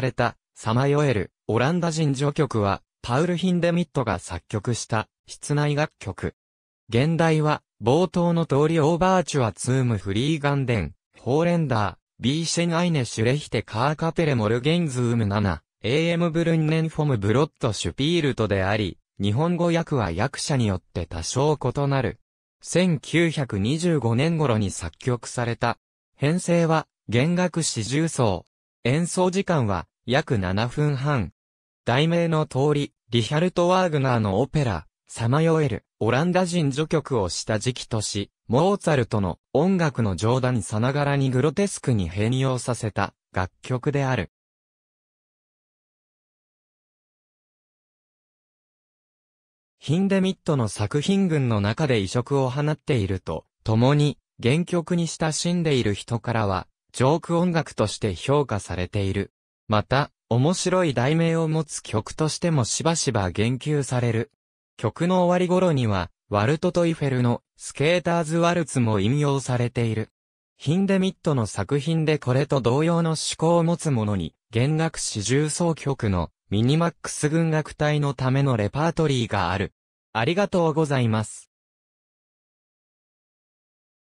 された、さまよえる、オランダ人序曲は、パウル・ヒンデミットが作曲した、室内楽曲。現代は、冒頭の通りオーバーチュアツームフリーガンデン、ホーレンダー、ビーシェンアイネシュレヒテカーカペレモルゲンズーム7、AM ブルンネンフォムブロットシュピールトであり、日本語訳は役者によって多少異なる。1925年頃に作曲された。編成は、弦楽四重奏。演奏時間は、約7分半。題名の通り、リヒャルト・ワーグナーのオペラ、さまよえる、オランダ人序曲をした時期とし、モーツァルトの音楽の冗談さながらにグロテスクに変容させた楽曲である。ヒンデミットの作品群の中で移植を放っていると、共に原曲に親しんでいる人からは、ジョーク音楽として評価されている。また、面白い題名を持つ曲としてもしばしば言及される。曲の終わり頃には、ワルト・トイフェルのスケーターズ・ワルツも引用されている。ヒンデミットの作品でこれと同様の思考を持つ者に、弦楽四重奏曲のミニマックス軍楽隊のためのレパートリーがある。ありがとうございます。